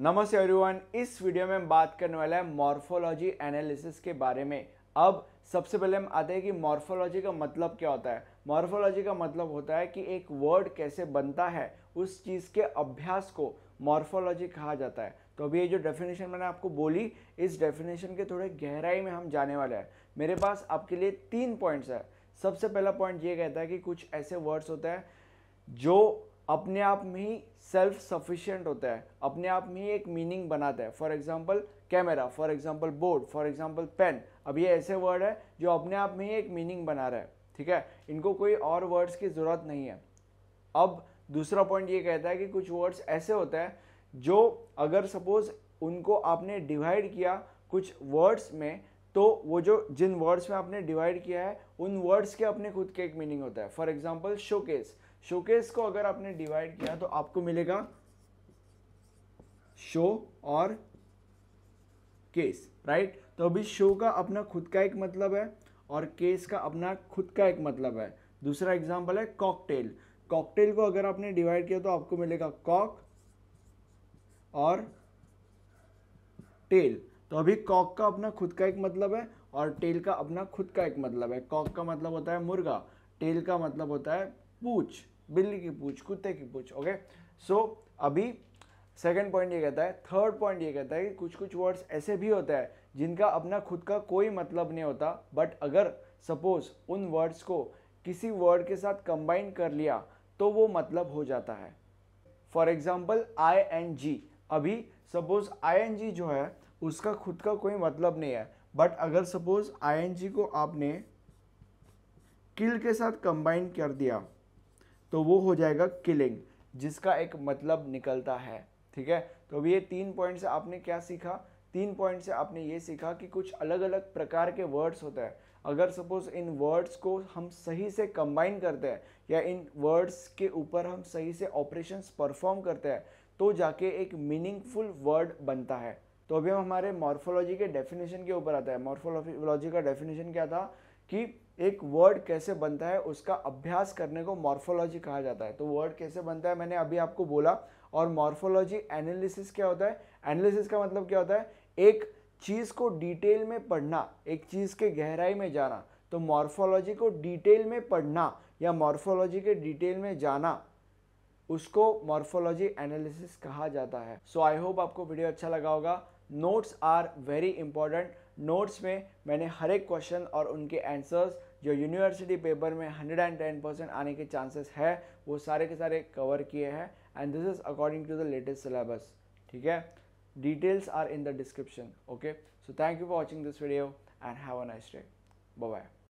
नमस्ते एवरीवन इस वीडियो में हम बात करने वाले हैं मॉर्फोलॉजी एनालिसिस के बारे में अब सबसे पहले हम आते हैं कि मॉर्फोलॉजी का मतलब क्या होता है मॉर्फोलॉजी का मतलब होता है कि एक वर्ड कैसे बनता है उस चीज़ के अभ्यास को मॉर्फोलॉजी कहा जाता है तो अभी ये जो डेफिनेशन मैंने आपको बोली इस डेफिनेशन के थोड़े गहराई में हम जाने वाले हैं मेरे पास आपके लिए तीन पॉइंट्स है सबसे पहला पॉइंट ये कहता है कि कुछ ऐसे वर्ड्स होते हैं जो अपने आप में ही सेल्फ सफिशियंट होता है अपने आप में ही एक मीनिंग बनाता है for example camera for example board for example pen अब ये ऐसे वर्ड है जो अपने आप में ही एक मीनिंग बना रहा है ठीक है इनको कोई और वर्ड्स की ज़रूरत नहीं है अब दूसरा पॉइंट ये कहता है कि कुछ वर्ड्स ऐसे होते हैं जो अगर सपोज उनको आपने डिवाइड किया कुछ वर्ड्स में तो वो जो जिन वर्ड्स में आपने डिवाइड किया है उन वर्ड्स के अपने खुद के एक मीनिंग होता है फॉर एग्जाम्पल शोकेस शोकेस को अगर आपने डिवाइड किया तो आपको मिलेगा शो और केस राइट तो अभी शो का अपना खुद का एक मतलब है और केस का अपना खुद का एक मतलब है दूसरा एग्जाम्पल है कॉकटेल कॉकटेल को अगर आपने डिवाइड किया तो आपको मिलेगा कॉक और टेल तो अभी कॉक का अपना खुद का एक मतलब है और टेल का अपना खुद का एक मतलब है कॉक का मतलब होता है मुर्गा टेल का मतलब होता है पूछ बिल्ली की पूछ कुत्ते की पूछ ओके सो अभी सेकेंड पॉइंट ये कहता है थर्ड पॉइंट ये कहता है कि कुछ कुछ वर्ड्स ऐसे भी होता है जिनका अपना खुद का कोई मतलब नहीं होता बट अगर सपोज उन वर्ड्स को किसी वर्ड के साथ कंबाइन कर लिया तो वो मतलब हो जाता है for example I N G अभी सपोज आई एन जी जो है उसका खुद का कोई मतलब नहीं है बट अगर सपोज आई एन जी को आपने किल के साथ कंबाइन कर दिया तो वो हो जाएगा किलिंग जिसका एक मतलब निकलता है ठीक है तो अभी ये तीन पॉइंट से आपने क्या सीखा तीन पॉइंट से आपने ये सीखा कि कुछ अलग अलग प्रकार के वर्ड्स होते हैं अगर सपोज इन वर्ड्स को हम सही से कंबाइन करते हैं या इन वर्ड्स के ऊपर हम सही से ऑपरेशंस परफॉर्म करते हैं तो जाके एक मीनिंगफुल वर्ड बनता है तो अभी हम हमारे मॉर्फोलॉजी के डेफिनेशन के ऊपर आता है मॉर्फोलॉजी का डेफिनेशन क्या था कि एक वर्ड कैसे बनता है उसका अभ्यास करने को मॉर्फोलॉजी कहा जाता है तो वर्ड कैसे बनता है मैंने अभी आपको बोला और मॉर्फोलॉजी एनालिसिस क्या होता है एनालिसिस का मतलब क्या होता है एक चीज़ को डिटेल में पढ़ना एक चीज़ के गहराई में जाना तो मॉर्फोलॉजी को डिटेल में पढ़ना या मॉर्फोलॉजी के डिटेल में जाना उसको मॉर्फोलॉजी एनालिसिस कहा जाता है सो आई होप आपको वीडियो अच्छा लगा होगा notes are very important notes में मैंने हर एक क्वेश्चन और उनके आंसर्स जो यूनिवर्सिटी पेपर में 110 परसेंट आने के चांसेस है वो सारे के सारे कवर किए हैं and this is according to the latest syllabus ठीक है details are in the description okay so thank you for watching this video and have a nice day bye